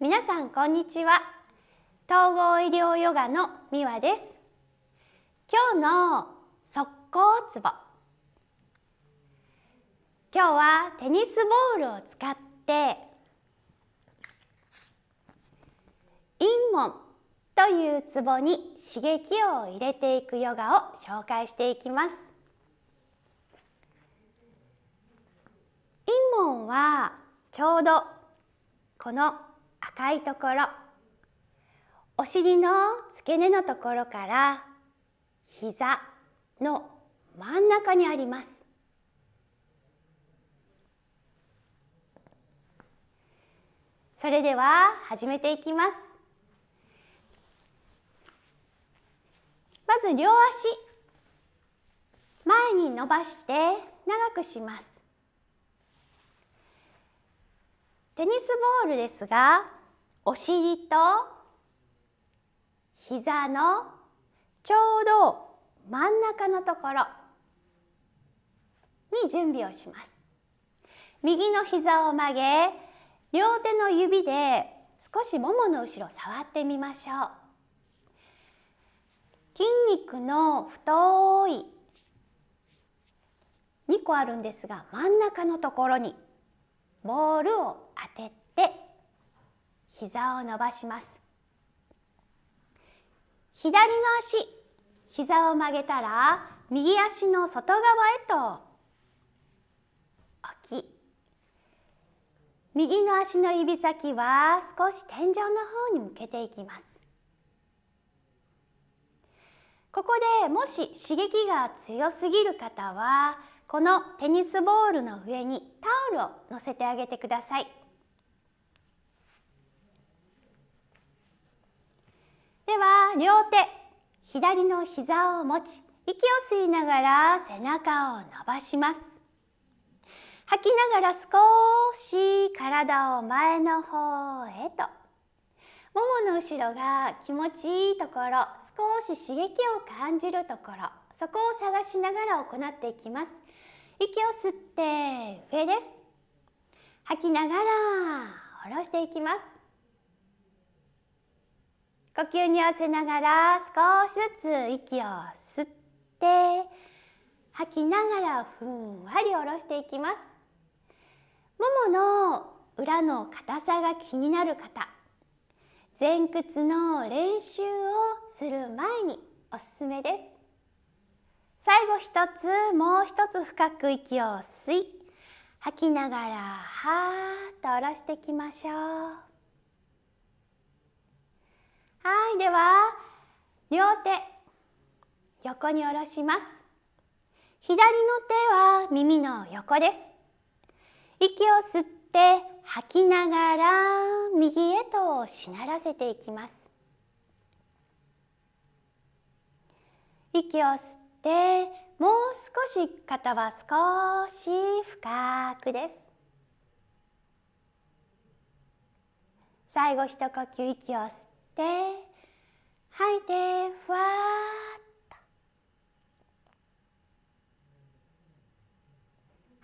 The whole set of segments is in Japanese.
皆さんこんにちは統合医療ヨガの美和です今日の速攻ツボ今日はテニスボールを使って陰門というツボに刺激を入れていくヨガを紹介していきます陰門はちょうどこの赤いところお尻の付け根のところから膝の真ん中にありますそれでは始めていきますまず両足前に伸ばして長くしますテニスボールですがお尻と膝のちょうど真ん中のところに準備をします右の膝を曲げ両手の指で少しももの後ろ触ってみましょう筋肉の太い2個あるんですが真ん中のところにボールを当てて膝を伸ばします左の足膝を曲げたら右足の外側へと置き右の足の指先は少し天井の方に向けていきますここでもし刺激が強すぎる方はこのテニスボールの上にタオルを乗せてあげてください。両手左の膝を持ち息を吸いながら背中を伸ばします吐きながら少し体を前の方へとももの後ろが気持ちいいところ少し刺激を感じるところそこを探しながら行っていきます息を吸って上です吐きながら下ろしていきます呼吸に合わせながら少しずつ息を吸って吐きながらふんわり下ろしていきますももの裏の硬さが気になる方前屈の練習をする前におすすめです最後一つもう一つ深く息を吸い吐きながらはーっと下ろしていきましょうはいでは両手横に下ろします左の手は耳の横です息を吸って吐きながら右へとしならせていきます息を吸ってもう少し肩は少し深くです最後一呼吸息を吸って吐いてふわーっ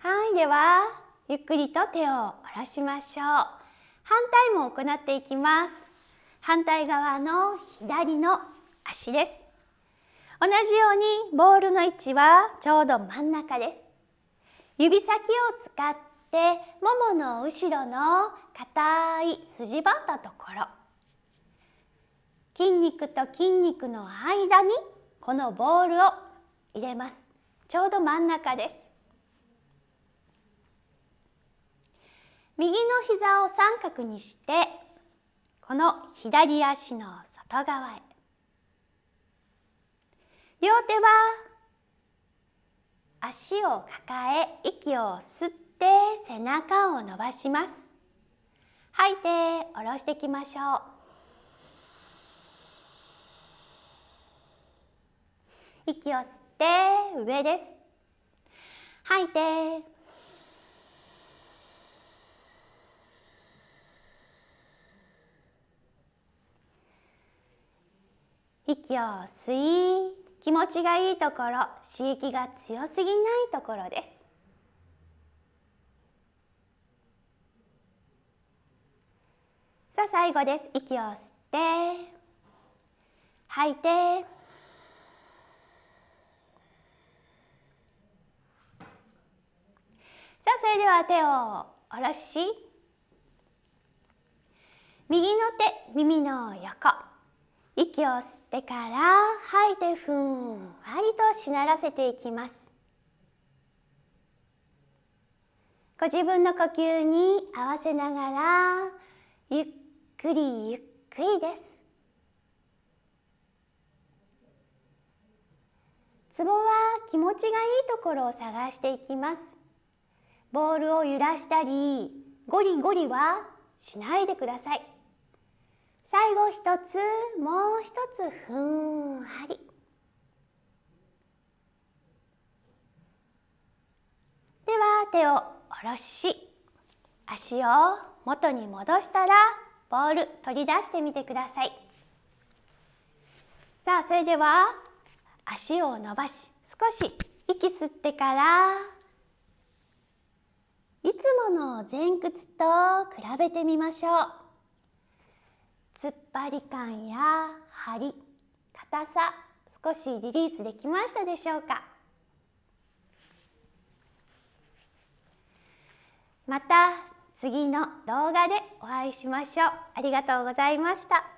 とはいではゆっくりと手を下ろしましょう反対も行っていきます反対側の左の足です同じようにボールの位置はちょうど真ん中です指先を使ってももの後ろの硬い筋ばったところ筋肉と筋肉の間にこのボールを入れますちょうど真ん中です右の膝を三角にしてこの左足の外側へ両手は足を抱え息を吸って背中を伸ばします吐いて下ろしていきましょう息を吸って上です吐いて息を吸い気持ちがいいところ刺激が強すぎないところですさあ最後です息を吸って吐いてでは手を下ろし右の手耳の横息を吸ってから吐いてふんわりとしならせていきますご自分の呼吸に合わせながらゆっくりゆっくりですツボは気持ちがいいところを探していきますボールを揺らしたりゴリゴリはしないでください最後一つもう一つふんわりでは手を下ろし足を元に戻したらボール取り出してみてくださいさあそれでは足を伸ばし少し息吸ってから方の前屈と比べてみましょう突っ張り感や張り硬さ少しリリースできましたでしょうかまた次の動画でお会いしましょうありがとうございました